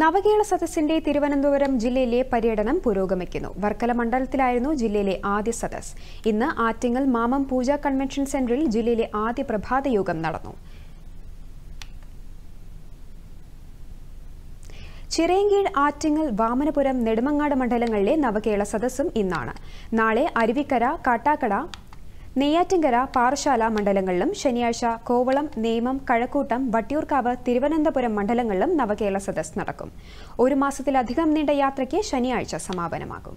നവകേരള സദസ്സിന്റെ തിരുവനന്തപുരം ജില്ലയിലെ പര്യടനം പുരോഗമിക്കുന്നു വർക്കല മണ്ഡലത്തിലായിരുന്നു ജില്ലയിലെ ആദ്യ സദസ് ഇന്ന് ആറ്റിങ്ങൽ മാമം പൂജ കൺവെൻഷൻ സെന്ററിൽ ജില്ലയിലെ ആദ്യ പ്രഭാത യോഗം നടന്നു ചിറയങ്കീഴ് ആറ്റിങ്ങൽ വാമനപുരം നെടുമങ്ങാട് മണ്ഡലങ്ങളിലെ നവകേരള സദസ്സും ഇന്നാണ് നാളെ അരുവിക്കര കാട്ടാക്കട നെയ്യാറ്റിൻകര പാറശാല മണ്ഡലങ്ങളിലും ശനിയാഴ്ച കോവളം നേമം കഴക്കൂട്ടം വട്ടിയൂർക്കാവ് തിരുവനന്തപുരം മണ്ഡലങ്ങളിലും നവകേരള സദസ് നടക്കും ഒരു മാസത്തിലധികം നീണ്ട യാത്രയ്ക്ക് ശനിയാഴ്ച സമാപനമാകും